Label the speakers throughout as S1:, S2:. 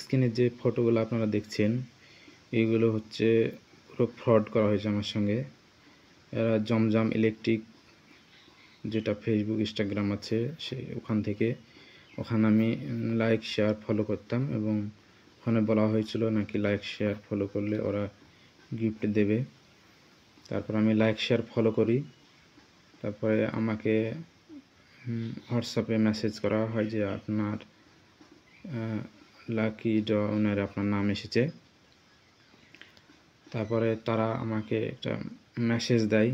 S1: স্ক্রিনে যে ফটোগুলো আপনারা দেখছেন এইগুলো হচ্ছে পুরো ফ্রড করা হয়েছে আমার সঙ্গে এরা জমজম ইলেকট্রিক যেটা ফেসবুক ইনস্টাগ্রাম আছে সে ওখান থেকে ওখানে আমি লাইক শেয়ার ফলো করতাম এবং ওখানে বলা হয়েছিল নাকি লাইক শেয়ার ফলো করলে ওরা গিফট দেবে তারপর আমি লাইক শেয়ার ফলো করি তারপরে আমাকে হোয়াটসঅ্যাপে মেসেজ করা হয় যে আপনার লাকি ড্র अपना नाम নাম এসেছে তারপরে তারা আমাকে একটা মেসেজ দেয়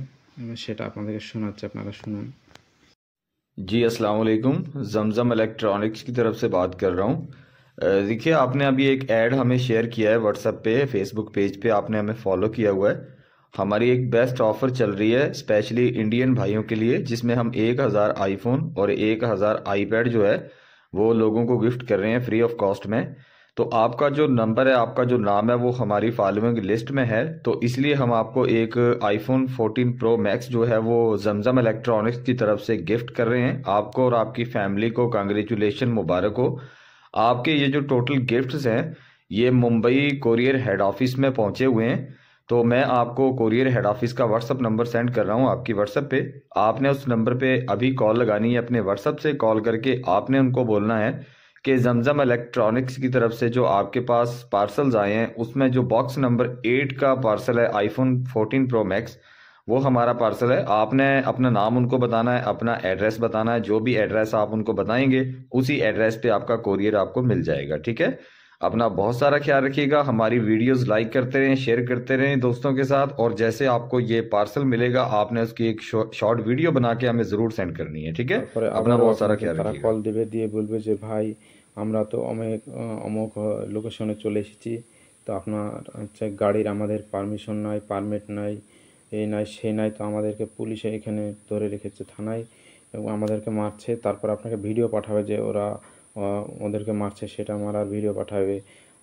S2: जी अस्सलाम वालेकुम जमज़म इलेक्ट्रॉनिक्स की तरफ से बात कर रहा हूँ देखिए आपने अभी एक ऐड हमें शेयर किया है व्हाट्सएप पे फेसबुक पेज पे आपने हमें फॉलो किया हुआ है हमारी एक बेस्ट ऑफ़र चल रही है स्पेशली इंडियन भाइयों के लिए जिसमें हम एक हज़ार आईफोन और एक हज़ार आईपैड जो है वो लोगों को गिफ्ट कर रहे हैं फ्री ऑफ कॉस्ट में तो आपका जो नंबर है आपका जो नाम है वो हमारी फॉलोइंग लिस्ट में है तो इसलिए हम आपको एक आईफोन 14 प्रो मैक्स जो है वो जमजम इलेक्ट्रॉनिक्स की तरफ से गिफ्ट कर रहे हैं आपको और आपकी फैमिली को कंग्रेचुलेशन मुबारक हो आपके ये जो टोटल गिफ्ट्स हैं ये मुंबई कोरियर हेड ऑफिस में पहुंचे हुए हैं तो मैं आपको कोरियर हेड ऑफिस का व्हाट्सअप नंबर सेंड कर रहा हूँ आपकी व्हाट्सअप पे आपने उस नंबर पे अभी कॉल लगानी है अपने व्हाट्सअप से कॉल करके आपने उनको बोलना है कि जमजम इलेक्ट्रॉनिक्स की तरफ से जो आपके पास पार्सल्स आए हैं उसमें जो बॉक्स नंबर एट का पार्सल है आईफोन फोर्टीन प्रो मैक्स वो हमारा पार्सल है आपने अपना नाम उनको बताना है अपना एड्रेस बताना है जो भी एड्रेस आप उनको बताएंगे उसी एड्रेस पे आपका कोरियर आपको मिल जाएगा ठीक है अपना बहुत सारा ख्याल रखिएगा हमारी वीडियोस लाइक करते रहें शेयर करते रहें दोस्तों के साथ और जैसे आपको ये पार्सल मिलेगा आपने उसकी एक शॉर्ट वीडियो बना के हमें जरूर सेंड करनी है ठीक है अपना बहुत सारा ख्याल
S1: दे दिए बोलो जो भाई हमारा तो अमेक अमुक लोकेशने चले तो अपना गाड़ी हमें परमिशन नाई परमिट नाई नाई से नाई तो पुलिस ये धरे रेखे थाना के मार्च तपर आप भिडियो पाठा जरा ওদেরকে মারছে সেটা মারার ভিডিও পাঠাবে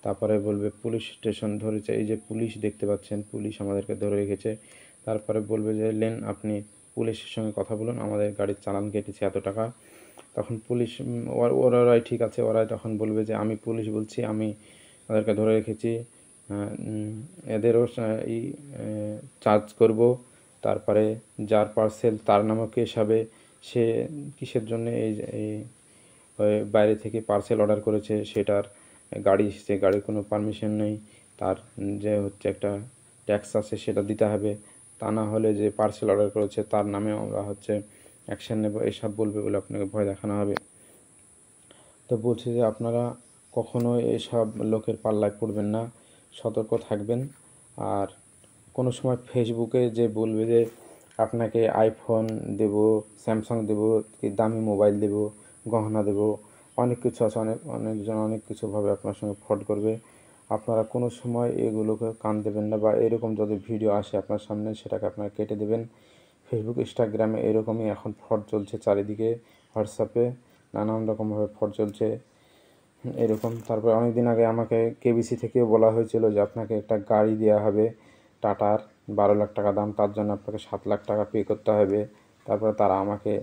S1: তারপরে বলবে পুলিশ স্টেশন ধরেছে এই যে পুলিশ দেখতে পাচ্ছেন পুলিশ আমাদেরকে ধরে রেখেছে তারপরে বলবে যে লেন আপনি পুলিশের সঙ্গে কথা বলুন আমাদের গাড়ির চালান কেটেছে এত টাকা তখন পুলিশ ওরাই ঠিক আছে ওরাই তখন বলবে যে আমি পুলিশ বলছি আমি ওদেরকে ধরে রেখেছি এদেরও এই চার্জ করব তারপরে যার পার্সেল তার নামও কেস হবে সে কিসের জন্য এই বাইরে থেকে পার্সেল অর্ডার করেছে সেটার গাড়ি সে গাড়ির কোনো পারমিশন নেই তার যে হচ্ছে একটা ট্যাক্স আছে সেটা দিতে হবে তা না হলে যে পার্সেল অর্ডার করেছে তার নামে আমরা হচ্ছে অ্যাকশান নেব এসব বলবে বলে আপনাকে ভয় দেখানো হবে তো বলছি যে আপনারা কখনো এসব লোকের পাল্লায় পড়বেন না সতর্ক থাকবেন আর কোনো সময় ফেসবুকে যে বলবে যে আপনাকে আইফোন দেব স্যামসাং দেব কি দামি মোবাইল দেব গহনা দেব অনেক কিছু আছে অনেক অনেকজন অনেক কিছুভাবে আপনার সঙ্গে ফ্রড করবে আপনারা কোনো সময় এগুলোকে কান দেবেন না বা এরকম যদি ভিডিও আসে আপনার সামনে সেটাকে আপনারা কেটে দেবেন ফেসবুক ইনস্টাগ্রামে এরকমই এখন ফ্রড চলছে চারিদিকে হোয়াটসঅ্যাপে নানান রকমভাবে ফ্রড চলছে এরকম তারপরে অনেক দিন আগে আমাকে কেবিসি থেকেও বলা হয়েছিল যে আপনাকে একটা গাড়ি দেওয়া হবে টাটার বারো লাখ টাকা দাম তার জন্য আপনাকে সাত লাখ টাকা পে করতে হবে তারপরে তারা আমাকে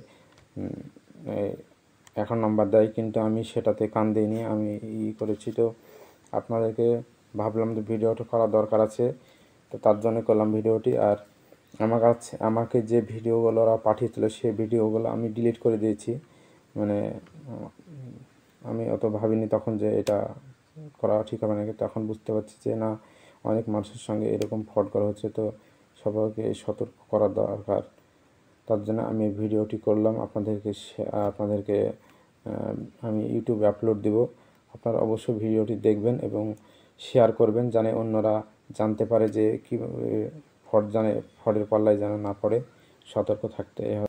S1: এখন নাম্বার দেয় কিন্তু আমি সেটাতে কান দিইনি আমি ই করেছি তো আপনাদেরকে ভাবলাম যে ভিডিওটা করা দরকার আছে তো তার জন্য করলাম ভিডিওটি আর আমার কাছে আমাকে যে ভিডিওগুলো ওরা পাঠিয়েছিল সেই ভিডিওগুলো আমি ডিলিট করে দিয়েছি মানে আমি অত ভাবিনি তখন যে এটা করা ঠিক হবে নাকি তখন বুঝতে পারছি যে না অনেক মানুষের সঙ্গে এরকম ফ্রড করা হচ্ছে তো সবাইকে সতর্ক করা দরকার তার জন্য আমি ভিডিওটি করলাম আপনাদেরকে আপনাদেরকে আমি ইউটিউবে আপলোড দেব আপনারা অবশ্যই ভিডিওটি দেখবেন এবং শেয়ার করবেন জানে অন্যরা জানতে পারে যে কী ফট জানে ফটের পাল্লায় যেন না পড়ে সতর্ক থাকতে